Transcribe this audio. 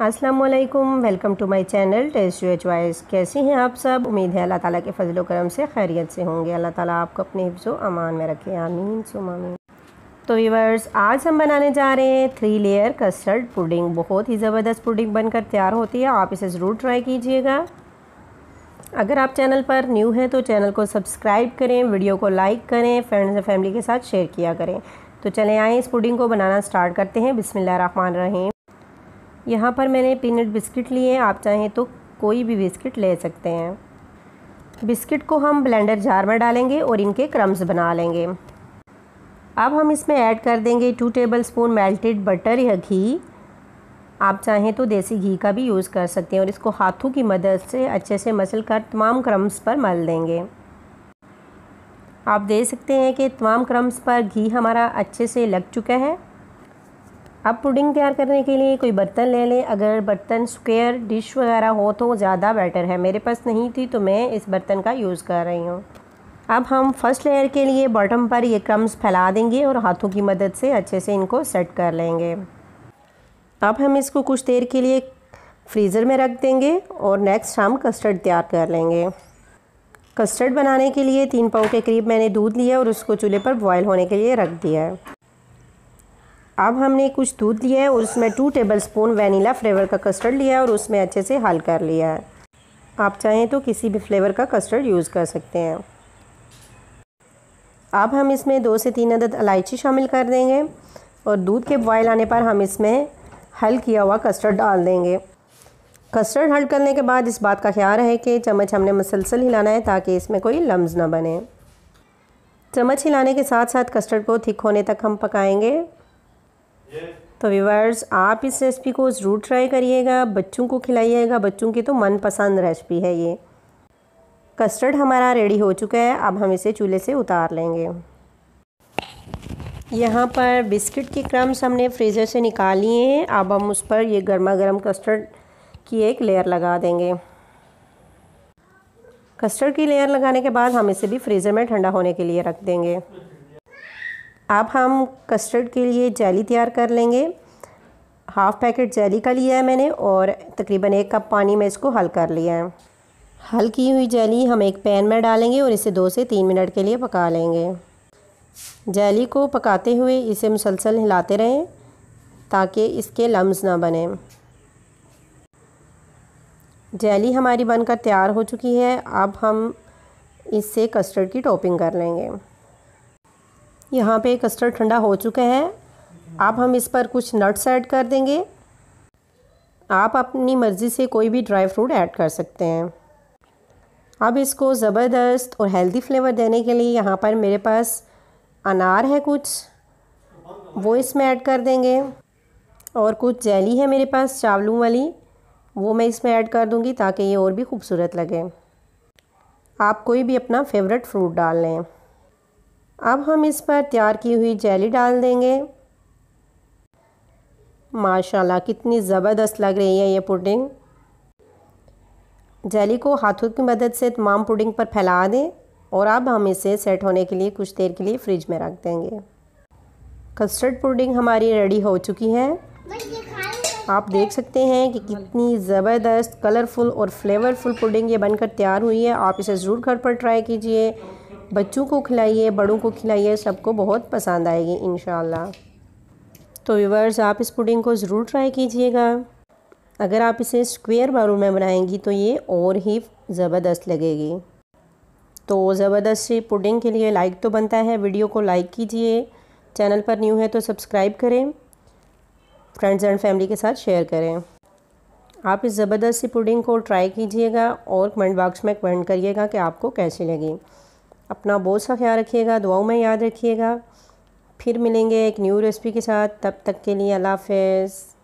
अस्सलाम welcome to my channel taste your choice कैसी हैं आप सब उम्मीद है अल्लाह ताला के फजल करम से खैरियत से होंगे अल्लाह ताला आपको अपने हिफ्ज़ो अमान में रखे आमीन सुम तो वीवर्स आज हम बनाने जा रहे हैं थ्री लेयर कस्टर्ड पुडिंग बहुत ही ज़बरदस्त पुडिंग बनकर तैयार होती है आप इसे ज़रूर ट्राई कीजिएगा अगर आप चैनल पर न्यू हैं तो चैनल को सब्सक्राइब करें वीडियो को लाइक करें फ्रेंड्स और फैमिली के साथ शेयर किया करें तो चले आएँ इस पुडिंग को बनाना स्टार्ट करते हैं बिसमिल्ल रहीम यहाँ पर मैंने पीनट बिस्किट लिए हैं आप चाहें तो कोई भी बिस्किट ले सकते हैं बिस्किट को हम ब्लेंडर जार में डालेंगे और इनके क्रम्स बना लेंगे अब हम इसमें ऐड कर देंगे two tablespoon melted butter या घी आप चाहें तो देसी घी का भी यूज़ कर सकते हैं और इसको हाथों की मदद से अच्छे से मसल कर तमाम क्रम्स पर मल देंगे आप देख सकते हैं कि तमाम क्रम्स पर घी हमारा अच्छे से लग चुका है अब पुडिंग तैयार करने के लिए कोई बर्तन ले लें अगर बर्तन स्क्वेयर डिश वगैरह हो तो ज़्यादा बेटर है मेरे पास नहीं थी तो मैं इस बर्तन का यूज़ कर रही हूँ अब हम फर्स्ट लेयर के लिए बॉटम पर ये क्रम्स फैला देंगे और हाथों की मदद से अच्छे से इनको सेट कर लेंगे अब हम इसको कुछ देर के लिए फ्रीज़र में रख देंगे और नेक्स्ट हम कस्टर्ड तैयार कर लेंगे कस्टर्ड बनाने के लिए तीन पाव के करीब मैंने दूध लिया और उसको चूल्हे पर बॉयल होने के लिए रख दिया है अब हमने कुछ दूध लिया है और उसमें two tablespoon vanilla flavour का कस्टर्ड लिया है और उसमें अच्छे से हल कर लिया है आप चाहें तो किसी भी फ्लेवर का कस्टर्ड यूज़ कर सकते हैं अब हम इसमें दो से तीन अदद इलायची शामिल कर देंगे और दूध के बॉयल आने पर हम इसमें हल किया हुआ कस्टर्ड डाल देंगे कस्टर्ड हल करने के बाद इस बात का ख्याल है कि चम्मच हमने मसलसल हिलाना है ताकि इसमें कोई लम्ब ना बने चम्मच हिलाने के साथ साथ कस्टर्ड को थिक होने तक हम पकाएंगे तो व्यूवर्स आप इस रेसिपी को ज़रूर ट्राई करिएगा बच्चों को खिलाइएगा बच्चों की तो मनपसंद रेसिपी है ये कस्टर्ड हमारा रेडी हो चुका है अब हम इसे चूल्हे से उतार लेंगे यहाँ पर बिस्किट के क्रम्स हमने फ्रीज़र से निकाल लिए हैं अब हम उस पर ये गर्मा गर्म कस्टर्ड की एक लेयर लगा देंगे कस्टर्ड की लेयर लगाने के बाद हम इसे भी फ्रीज़र में ठंडा होने के लिए रख देंगे अब हम कस्टर्ड के लिए जैली तैयार कर लेंगे हाफ़ पैकेट जैली का लिया है मैंने और तकरीबन एक कप पानी में इसको हल कर लिया है हल की हुई जैली हम एक पैन में डालेंगे और इसे दो से तीन मिनट के लिए पका लेंगे जैली को पकाते हुए इसे मुसलसल हिलाते रहें ताकि इसके लम्स ना बने जैली हमारी बनकर तैयार हो चुकी है अब हम इससे कस्टर्ड की टॉपिंग कर लेंगे यहाँ पे कस्टर्ड ठंडा हो चुका है अब हम इस पर कुछ नट्स ऐड कर देंगे आप अपनी मर्ज़ी से कोई भी ड्राई फ्रूट ऐड कर सकते हैं अब इसको ज़बरदस्त और हेल्दी फ्लेवर देने के लिए यहाँ पर मेरे पास अनार है कुछ वो इसमें ऐड कर देंगे और कुछ जेली है मेरे पास चावलों वाली वो मैं इसमें ऐड कर दूँगी ताकि ये और भी खूबसूरत लगे आप कोई भी अपना फेवरेट फ्रूट डाल लें अब हम इस पर तैयार की हुई जेली डाल देंगे माशाल्लाह कितनी ज़बरदस्त लग रही है ये पुडिंग जेली को हाथों की मदद से तमाम पुडिंग पर फैला दें और अब हम इसे सेट होने के लिए कुछ देर के लिए फ्रिज में रख देंगे कस्टर्ड पुडिंग हमारी रेडी हो चुकी है आप देख सकते हैं कि कितनी ज़बरदस्त कलरफुल और फ्लेवरफुल पुडिंग ये बनकर तैयार हुई है आप इसे ज़रूर घर पर ट्राई कीजिए बच्चों को खिलाइए बड़ों को खिलाइए सबको बहुत पसंद आएगी इन तो व्यूवर्स आप इस पुडिंग को ज़रूर ट्राई कीजिएगा अगर आप इसे स्क्वेयर बारों में बनाएंगी तो ये और ही ज़बरदस्त लगेगी तो ज़बरदस्त सी पुडिंग के लिए लाइक तो बनता है वीडियो को लाइक कीजिए चैनल पर न्यू है तो सब्सक्राइब करें फ्रेंड्स एंड फैमिली के साथ शेयर करें आप इस ज़बरदस्त सी पुडिंग को ट्राई कीजिएगा और कमेंट बॉक्स में कमेंट करिएगा कि आपको कैसी लगी अपना बहुत सा ख्याल रखिएगा दुआओं में याद रखिएगा फिर मिलेंगे एक न्यू रेसिपी के साथ तब तक के लिए अल्लाह हाफिज़